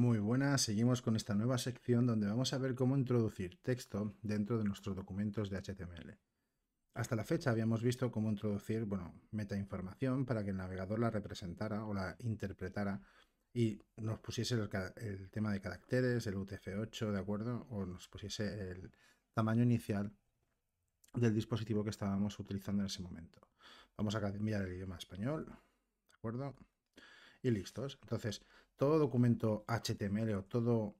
Muy buenas, seguimos con esta nueva sección donde vamos a ver cómo introducir texto dentro de nuestros documentos de HTML. Hasta la fecha habíamos visto cómo introducir, bueno, información para que el navegador la representara o la interpretara y nos pusiese el, tema de caracteres, el UTF-8, ¿de acuerdo? O nos pusiese el tamaño inicial del dispositivo que estábamos utilizando en ese momento. Vamos a cambiar el idioma español, ¿de acuerdo? Y listos. Entonces, todo documento HTML o todo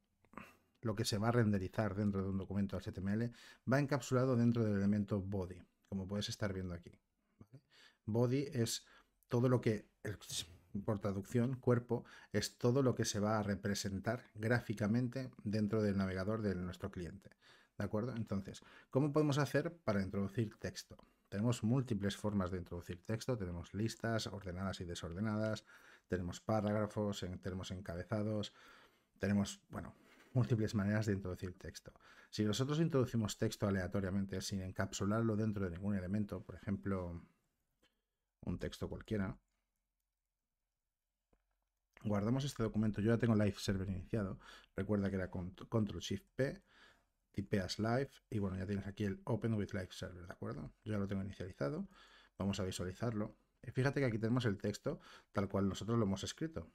lo que se va a renderizar dentro de un documento HTML va encapsulado dentro del elemento body, como puedes estar viendo aquí. Body es todo lo que, por traducción, cuerpo, es todo lo que se va a representar gráficamente dentro del navegador de nuestro cliente. ¿De acuerdo? Entonces, ¿cómo podemos hacer para introducir texto? Tenemos múltiples formas de introducir texto, tenemos listas ordenadas y desordenadas, tenemos párrafos, tenemos encabezados, tenemos, bueno, múltiples maneras de introducir texto. Si nosotros introducimos texto aleatoriamente sin encapsularlo dentro de ningún elemento, por ejemplo, un texto cualquiera, guardamos este documento, yo ya tengo Live Server iniciado, recuerda que era Control-Shift-P, tipeas Live y bueno, ya tienes aquí el Open with Live Server, ¿de acuerdo? Yo ya lo tengo inicializado, vamos a visualizarlo. Eh, fíjate que aquí tenemos el texto tal cual nosotros lo hemos escrito.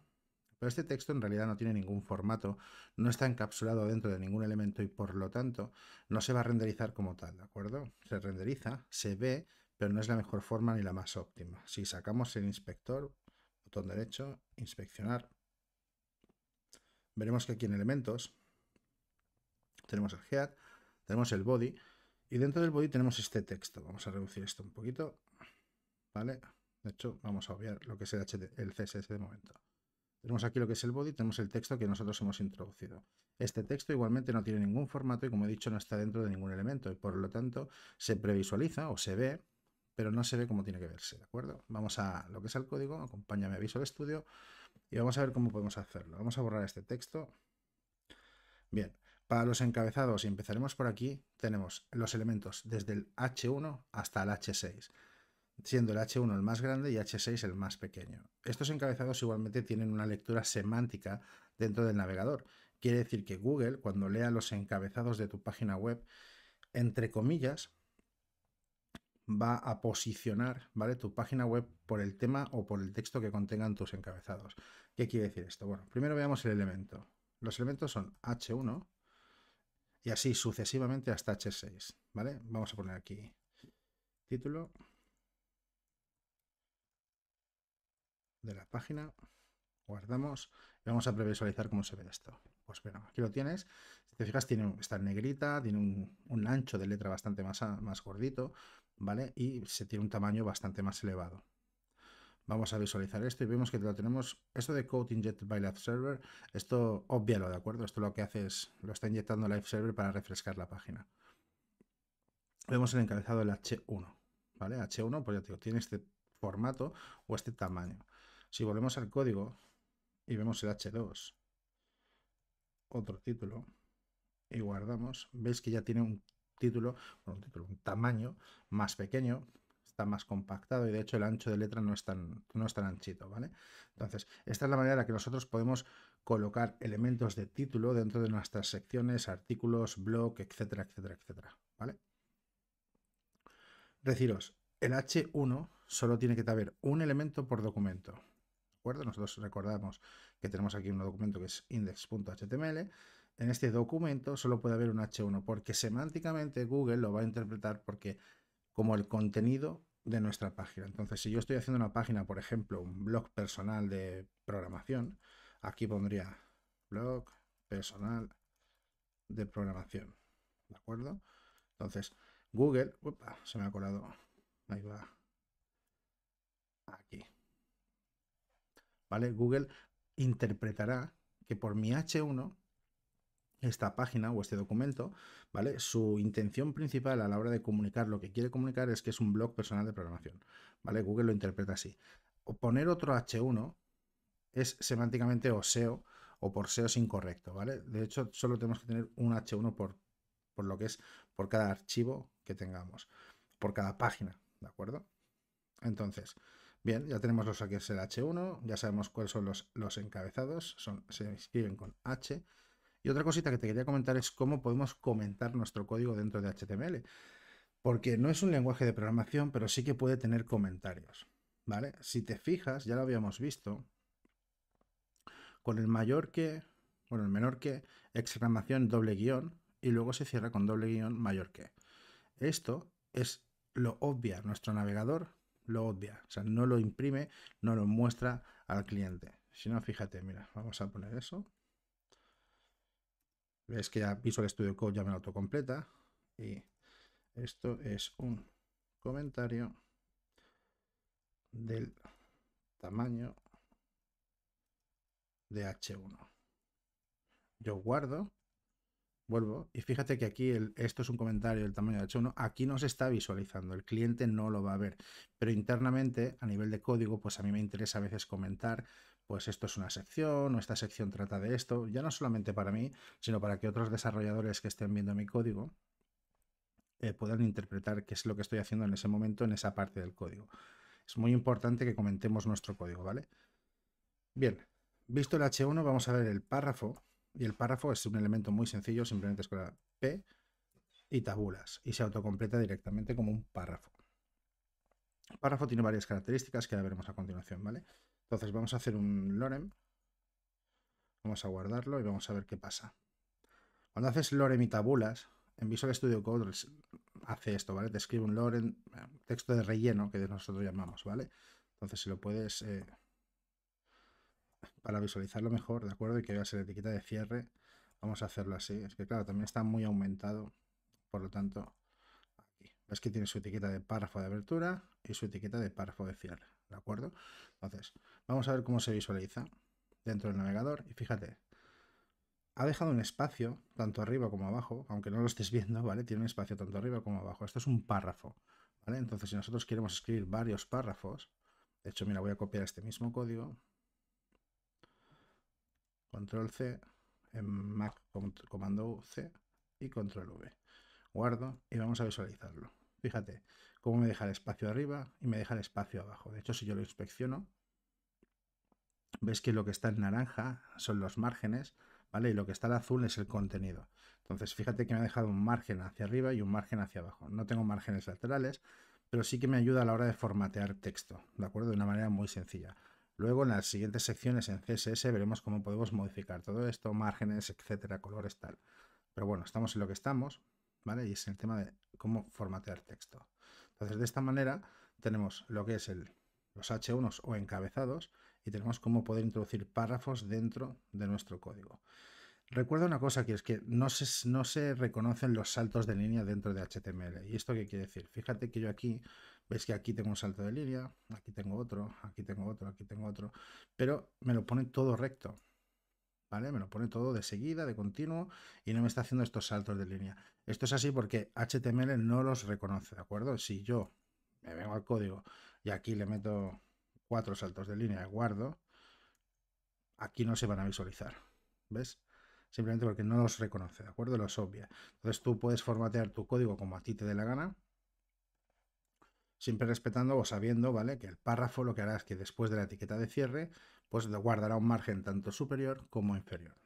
Pero este texto en realidad no tiene ningún formato, no está encapsulado dentro de ningún elemento y por lo tanto no se va a renderizar como tal, ¿de acuerdo? Se renderiza, se ve, pero no es la mejor forma ni la más óptima. Si sacamos el inspector, botón derecho, inspeccionar, veremos que aquí en elementos tenemos el head, tenemos el body y dentro del body tenemos este texto. Vamos a reducir esto un poquito, ¿vale? De hecho, vamos a obviar lo que es el, CSS de momento. Tenemos aquí lo que es el body, tenemos el texto que nosotros hemos introducido. Este texto igualmente no tiene ningún formato y como he dicho no está dentro de ningún elemento y por lo tanto se previsualiza o se ve, pero no se ve como tiene que verse, ¿de acuerdo? Vamos a lo que es el código, acompáñame a Visual Studio y vamos a ver cómo podemos hacerlo. Vamos a borrar este texto. Bien, para los encabezados y empezaremos por aquí, tenemos los elementos desde el H1 hasta el H6 siendo el H1 el más grande y H6 el más pequeño. Estos encabezados igualmente tienen una lectura semántica dentro del navegador. Quiere decir que Google, cuando lea los encabezados de tu página web, entre comillas, va a posicionar ¿vale? tu página web por el tema o por el texto que contengan tus encabezados. ¿Qué quiere decir esto? Bueno, primero veamos el elemento. Los elementos son H1 y así sucesivamente hasta H6. ¿vale? Vamos a poner aquí título, de la página, guardamos y vamos a previsualizar cómo se ve esto. Pues bueno, aquí lo tienes. Si te fijas, tiene, está en negrita, tiene un, ancho de letra bastante más, más gordito, ¿vale? Y se tiene un tamaño bastante más elevado. Vamos a visualizar esto y vemos que lo tenemos, esto de Code Injected by Live Server, esto obvialo, ¿de acuerdo? Esto lo que hace es, lo está inyectando Live Server para refrescar la página. Vemos el encabezado del H1, ¿vale? H1, pues ya te digo, tiene este formato o este tamaño. Si volvemos al código y vemos el H2, otro título, y guardamos, veis que ya tiene un título, un título, un tamaño más pequeño, está más compactado y de hecho el ancho de letra no es tan, no es tan anchito, ¿vale? Entonces, esta es la manera en la que nosotros podemos colocar elementos de título dentro de nuestras secciones, artículos, blog, etcétera, etcétera, etcétera, ¿vale? Deciros, el H1 solo tiene que haber un elemento por documento, nosotros recordamos que tenemos aquí un documento que es index.html. En este documento solo puede haber un h1 porque semánticamente Google lo va a interpretar porque como el contenido de nuestra página. Entonces, si yo estoy haciendo una página, por ejemplo, un blog personal de programación, aquí pondría blog personal de programación. ¿De acuerdo? Entonces, Google, se me ha colado, ahí va Google interpretará que por mi H1 esta página o este documento, ¿vale? Su intención principal a la hora de comunicar lo que quiere comunicar es que es un blog personal de programación, ¿vale? Google lo interpreta así. O poner otro H1 es semánticamente o SEO o por SEO es incorrecto, ¿vale? De hecho, solo tenemos que tener un H1 por, por lo que es por cada archivo que tengamos, por cada página, ¿de acuerdo? Entonces, Bien, ya tenemos los aquí, es el H1, ya sabemos cuáles son los, los encabezados, son, se escriben con H. Y otra cosita que te quería comentar es cómo podemos comentar nuestro código dentro de HTML. Porque no es un lenguaje de programación, pero sí que puede tener comentarios. ¿Vale? Si te fijas, ya lo habíamos visto, con el mayor que, bueno, el menor que, exclamación doble guión, y luego se cierra con doble guión mayor que. Esto es lo obvia nuestro navegador lo odia, o sea, no lo imprime, no lo muestra al cliente. Si no, fíjate, mira, vamos a poner eso. Ves que ya Visual Studio Code ya me lo autocompleta. Y esto es un comentario del tamaño de H1. Yo guardo vuelvo, y fíjate que aquí, esto es un comentario del tamaño de H1, aquí no se está visualizando, el cliente no lo va a ver, pero internamente, a nivel de código, pues a mí me interesa a veces comentar, pues esto es una sección, o esta sección trata de esto, ya no solamente para mí, sino para que otros desarrolladores que estén viendo mi código eh, puedan interpretar qué es lo que estoy haciendo en ese momento, en esa parte del código. Es muy importante que comentemos nuestro código, ¿vale? Bien, visto el H1, vamos a ver el párrafo y el párrafo es un elemento muy sencillo, simplemente es con P y tabulas, y se autocompleta directamente como un párrafo. El párrafo tiene varias características que ya veremos a continuación, ¿vale? Entonces vamos a hacer un lorem, vamos a guardarlo y vamos a ver qué pasa. Cuando haces lorem y tabulas, en Visual Studio Code hace esto, ¿vale? Te escribe un lorem, eh, texto de relleno que nosotros llamamos, ¿vale? Entonces si lo puedes... Eh, para visualizarlo mejor, ¿de acuerdo? Y que veas la etiqueta de cierre, vamos a hacerlo así. Es que claro, también está muy aumentado, por lo tanto, aquí. que tiene su etiqueta de párrafo de abertura y su etiqueta de párrafo de cierre, ¿de acuerdo? Entonces, vamos a ver cómo se visualiza dentro del navegador y fíjate, ha dejado un espacio tanto arriba como abajo, aunque no lo estés viendo, ¿vale? Tiene un espacio tanto arriba como abajo. Esto es un párrafo, ¿vale? Entonces, si nosotros queremos escribir varios párrafos, de hecho, mira, voy a copiar este mismo código, control C, en Mac comando C y control V. Guardo y vamos a visualizarlo. Fíjate cómo me deja el espacio arriba y me deja el espacio abajo. De hecho, si yo lo inspecciono, ves que lo que está en naranja son los márgenes, ¿vale? Y lo que está en azul es el contenido. Entonces, fíjate que me ha dejado un margen hacia arriba y un margen hacia abajo. No tengo márgenes laterales, pero sí que me ayuda a la hora de formatear texto, ¿de acuerdo? De una manera muy sencilla. Luego en las siguientes secciones en CSS veremos cómo podemos modificar todo esto, márgenes, etcétera, colores, tal. Pero bueno, estamos en lo que estamos, ¿vale? Y es el tema de cómo formatear texto. Entonces de esta manera tenemos lo que es el, los H1 o encabezados y tenemos cómo poder introducir párrafos dentro de nuestro código. Recuerda una cosa que es que no no se reconocen los saltos de línea dentro de HTML. ¿Y esto qué quiere decir? Fíjate que yo aquí Ves que aquí tengo un salto de línea, aquí tengo otro, aquí tengo otro, aquí tengo otro, pero me lo pone todo recto. ¿Vale? Me lo pone todo de seguida, de continuo, y no me está haciendo estos saltos de línea. Esto es así porque HTML no los reconoce, ¿de acuerdo? Si yo me vengo al código y aquí le meto cuatro saltos de línea, guardo, aquí no se van a visualizar, ¿ves? Simplemente porque no los reconoce, ¿de acuerdo? Los obvia. Entonces tú puedes formatear tu código como a ti te dé la gana, siempre respetando o sabiendo, ¿vale? Que el párrafo lo que hará es que después de la etiqueta de cierre, pues guardará un margen tanto superior como inferior.